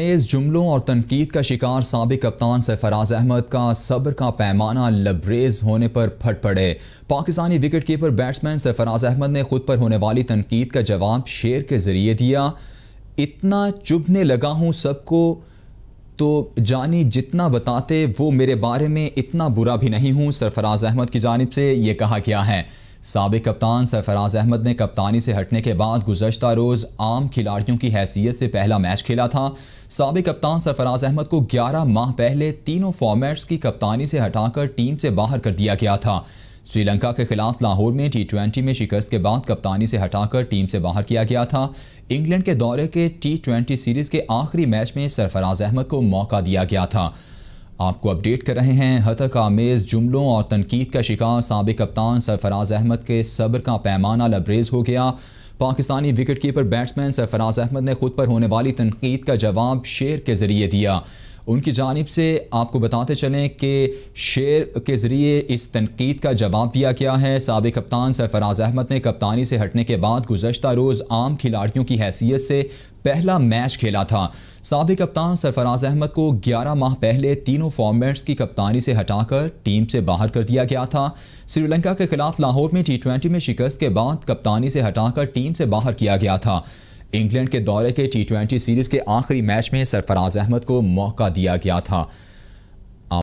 तेज़ जुमलों और तनकीद का शिकार सबक कप्तान सरफराज अहमद का सब्र का पैमाना लबरेज होने पर फट पड़े Pakistani wicket keeper batsman Sarfaraz Ahmed ने खुद पर होने वाली तनकीद का जवाब शेर के ज़रिए दिया इतना चुभने लगा हूँ सबको तो जानी जितना बताते वो मेरे बारे में इतना बुरा भी नहीं हूँ सरफराज अहमद की जानब से ये कहा गया है सबक कप्तान सरफराज अहमद ने कप्तानी से हटने के बाद गुजशत रोज़ आम खिलाड़ियों की हैसियत से पहला मैच खेला था सबक कप्तान सरफराज अहमद को 11 माह पहले तीनों फॉर्मेट्स की कप्तानी से हटाकर टीम से बाहर कर दिया गया था श्रीलंका के खिलाफ लाहौर में टी ट्वेंटी में शिकस्त के बाद कप्तानी से हटाकर टीम से बाहर किया गया था इंग्लैंड के दौरे के टी ट्वेंटी सीरीज़ के आखिरी मैच में सरफराज अहमद को मौका दिया गया था आपको अपडेट कर रहे हैं हतक आमेज़ जुमलों और तनकीद का शिकार सबक कप्तान सरफराज अहमद के सब्र का पैमाना लबरेज हो गया Pakistani wicket keeper batsman Sarfaraz Ahmed ने खुद पर होने वाली तनकीद का जवाब शेर के ज़रिए दिया उनकी जानब से आपको बताते चलें कि शेर के ज़रिए इस तनकीद का जवाब दिया गया है सबक कप्तान सरफराज अहमद ने कप्तानी से हटने के बाद गुजशत रोज़ आम खिलाड़ियों की हैसियत से पहला मैच खेला था सबक कप्तान सरफराज अहमद को 11 माह पहले तीनों फॉर्मेट्स की कप्तानी से हटाकर टीम से बाहर कर दिया गया था श्रीलंका के खिलाफ लाहौर में टी में शिकस्त के बाद कप्तानी से हटाकर टीम से बाहर किया गया था इंग्लैंड के दौरे के टी सीरीज के आखिरी मैच में सरफराज अहमद को मौका दिया गया था